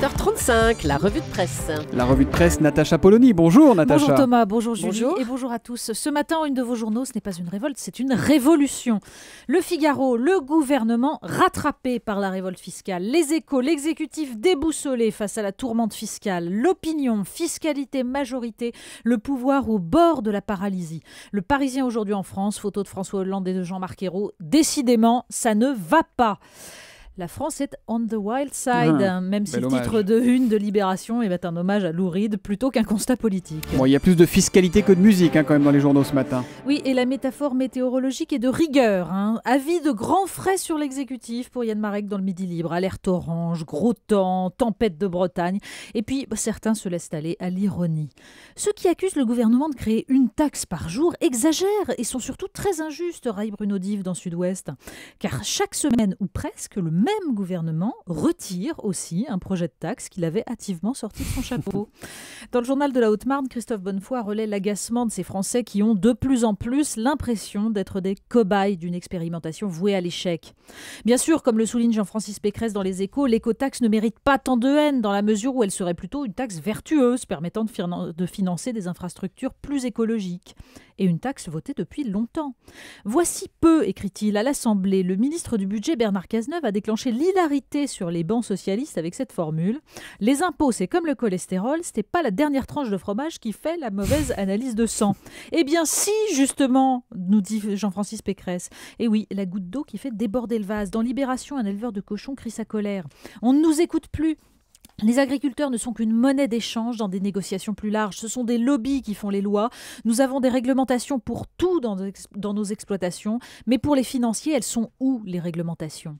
8h35, la revue de presse. La revue de presse, Natacha Polony. Bonjour Natacha. Bonjour Thomas, bonjour Julie et bonjour à tous. Ce matin, une de vos journaux, ce n'est pas une révolte, c'est une révolution. Le Figaro, le gouvernement rattrapé par la révolte fiscale. Les échos, l'exécutif déboussolé face à la tourmente fiscale. L'opinion, fiscalité, majorité, le pouvoir au bord de la paralysie. Le Parisien aujourd'hui en France, photo de François Hollande et de Jean-Marc Ayrault. Décidément, ça ne va pas. La France est on the wild side, ah, même si le titre de une de Libération est un hommage à Lou plutôt qu'un constat politique. Bon, il y a plus de fiscalité que de musique hein, quand même dans les journaux ce matin. Oui, et la métaphore météorologique est de rigueur. Hein. Avis de grands frais sur l'exécutif pour Yann Marek dans le Midi Libre. Alerte orange, gros temps, tempête de Bretagne. Et puis, bah, certains se laissent aller à l'ironie. Ceux qui accusent le gouvernement de créer une taxe par jour exagèrent et sont surtout très injustes, raille Bruno Dives dans Sud-Ouest. Car chaque semaine, ou presque, le même gouvernement retire aussi un projet de taxe qu'il avait hâtivement sorti de son chapeau. Dans le journal de la Haute-Marne, Christophe Bonnefoy relaie l'agacement de ces Français qui ont de plus en plus l'impression d'être des cobayes d'une expérimentation vouée à l'échec. Bien sûr, comme le souligne Jean-Francis Pécresse dans Les Échos, l'écotaxe ne mérite pas tant de haine dans la mesure où elle serait plutôt une taxe vertueuse permettant de financer des infrastructures plus écologiques et une taxe votée depuis longtemps. Voici peu, écrit-il, à l'Assemblée, le ministre du Budget Bernard Cazeneuve a déclenché l'hilarité sur les bancs socialistes avec cette formule. Les impôts, c'est comme le cholestérol, c'était pas la dernière tranche de fromage qui fait la mauvaise analyse de sang. Eh bien, si, justement, nous dit Jean-Francis Pécresse. Eh oui, la goutte d'eau qui fait déborder le vase. Dans Libération, un éleveur de cochons crie sa colère. On ne nous écoute plus. Les agriculteurs ne sont qu'une monnaie d'échange dans des négociations plus larges. Ce sont des lobbies qui font les lois. Nous avons des réglementations pour tout dans nos, exploitations, mais pour les financiers, elles sont où les réglementations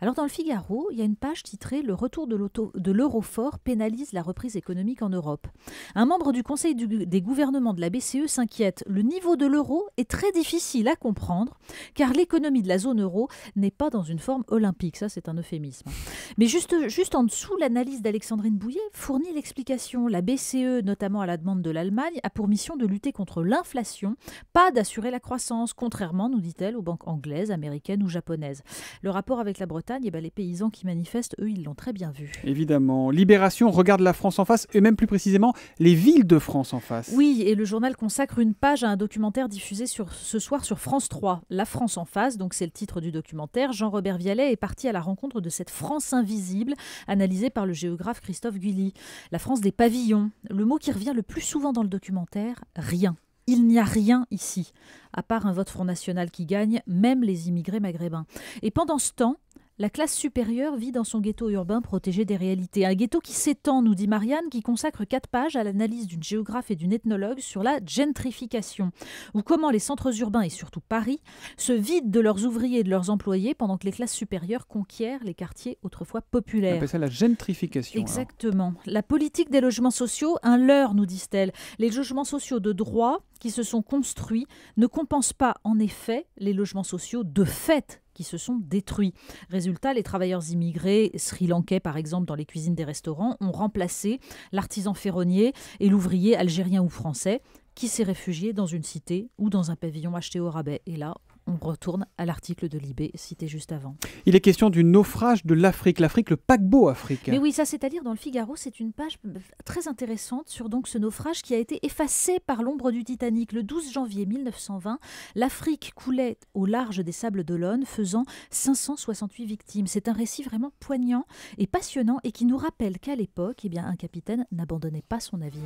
alors dans le Figaro, il y a une page titrée Le retour de l'eurofort pénalise la reprise économique en Europe. Un membre du Conseil des gouvernements de la BCE s'inquiète. Le niveau de l'euro est très difficile à comprendre car l'économie de la zone euro n'est pas dans une forme olympique. Ça, c'est un euphémisme. Mais juste, juste en dessous, l'analyse d'Alexandrine Bouillet fournit l'explication. La BCE, notamment à la demande de l'Allemagne, a pour mission de lutter contre l'inflation, pas d'assurer la croissance, contrairement, nous dit-elle, aux banques anglaises, américaines ou japonaises. Le rapport avec la Bretagne, et eh ben les paysans qui manifestent, eux, ils l'ont très bien vu. Évidemment. Libération regarde la France en face, et même plus précisément les villes de France en face. Oui, et le journal consacre une page à un documentaire diffusé ce soir sur France 3, La France en face, donc c'est le titre du documentaire. Jean-Robert Vialet est parti à la rencontre de cette France invisible, analysée par le géographe Christophe Guilly. La France des pavillons, le mot qui revient le plus souvent dans le documentaire, rien. Il n'y a rien ici, à part un vote Front National qui gagne, même les immigrés maghrébins. Et pendant ce temps, la classe supérieure vit dans son ghetto urbain protégé des réalités. Un ghetto qui s'étend, nous dit Marianne, qui consacre quatre pages à l'analyse d'une géographe et d'une ethnologue sur la gentrification, ou comment les centres urbains et surtout Paris se vident de leurs ouvriers et de leurs employés pendant que les classes supérieures conquièrent les quartiers autrefois populaires. On appelle ça la gentrification. Hein. Exactement. La politique des logements sociaux, un leurre, nous disent-elles. Les logements sociaux de droit qui se sont construits ne compensent pas en effet les logements sociaux de fait se sont détruits. Résultat, les travailleurs immigrés sri-lankais, par exemple, dans les cuisines des restaurants, ont remplacé l'artisan ferronnier et l'ouvrier algérien ou français qui s'est réfugié dans une cité ou dans un pavillon acheté au rabais. Et là, on retourne à l'article de Libé cité juste avant. Il est question du naufrage de l'Afrique, l'Afrique, le paquebot Afrique. Mais oui, ça c'est-à-dire dans le Figaro, c'est une page très intéressante sur donc ce naufrage qui a été effacé par l'ombre du Titanic. Le 12 janvier 1920, l'Afrique coulait au large des Sables d'Olonne, faisant 568 victimes. C'est un récit vraiment poignant et passionnant et qui nous rappelle qu'à l'époque, eh bien, un capitaine n'abandonnait pas son navire.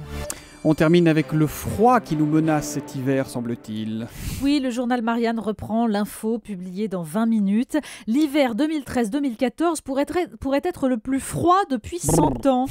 On termine avec le froid qui nous menace cet hiver, semble-t-il. Oui, le journal Marianne reprend l'info publiée dans 20 minutes. L'hiver 2013-2014 pourrait être, pourrait être le plus froid depuis 100 ans.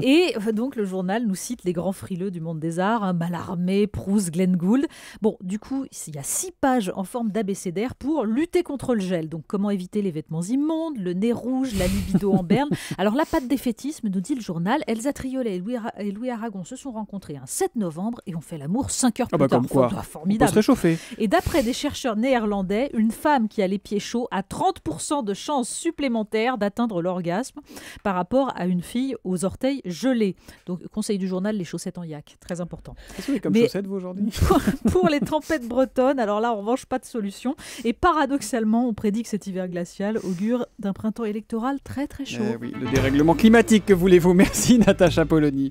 Et euh, donc le journal nous cite les grands frileux du monde des arts, hein, Malarmé, Proust, Glenn Gould. Bon, du coup, il y a six pages en forme d'abécédaire pour lutter contre le gel. Donc comment éviter les vêtements immondes, le nez rouge, la libido en berne. Alors la patte des défaitisme, nous dit le journal. Elsa Triolet et Louis, Aragon se sont rencontrés un 7 novembre et ont fait l'amour 5 heures ah plus ah bah tard. Comme quoi. Formidable. se réchauffer. Et d'après des chercheurs néerlandais, Irlandais, une femme qui a les pieds chauds a 30% de chances supplémentaires d'atteindre l'orgasme par rapport à une fille aux orteils gelés. Donc, conseil du journal, les chaussettes en yak, très important. Ah, vous comme chaussettes, vous, aujourd'hui pour, les tempêtes bretonnes, alors là, en revanche, pas de solution. Et paradoxalement, on prédit que cet hiver glacial augure d'un printemps électoral très, très chaud. Eh oui, le dérèglement climatique, que voulez-vous Merci, Natacha Polony.